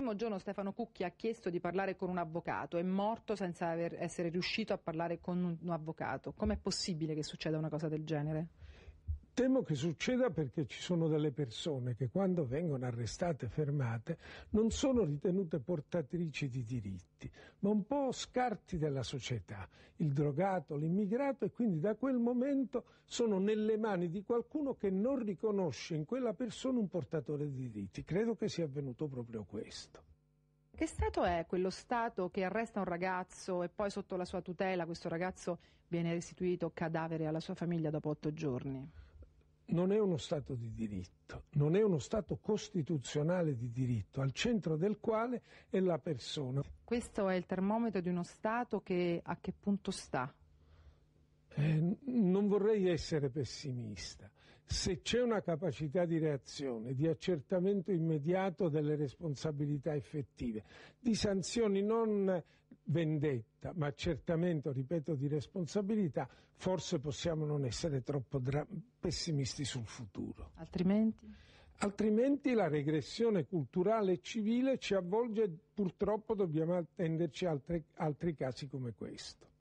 Il primo giorno Stefano Cucchi ha chiesto di parlare con un avvocato, è morto senza essere riuscito a parlare con un avvocato. Com'è possibile che succeda una cosa del genere? Temo che succeda perché ci sono delle persone che quando vengono arrestate e fermate non sono ritenute portatrici di diritti, ma un po' scarti della società, il drogato, l'immigrato e quindi da quel momento sono nelle mani di qualcuno che non riconosce in quella persona un portatore di diritti. Credo che sia avvenuto proprio questo. Che Stato è quello Stato che arresta un ragazzo e poi sotto la sua tutela questo ragazzo viene restituito cadavere alla sua famiglia dopo otto giorni? non è uno Stato di diritto, non è uno Stato costituzionale di diritto, al centro del quale è la persona. Questo è il termometro di uno Stato che a che punto sta? Eh, non vorrei essere pessimista. Se c'è una capacità di reazione, di accertamento immediato delle responsabilità effettive, di sanzioni non vendetta, ma certamente, ripeto, di responsabilità, forse possiamo non essere troppo pessimisti sul futuro. Altrimenti? Altrimenti la regressione culturale e civile ci avvolge purtroppo dobbiamo attenderci altri, altri casi come questo.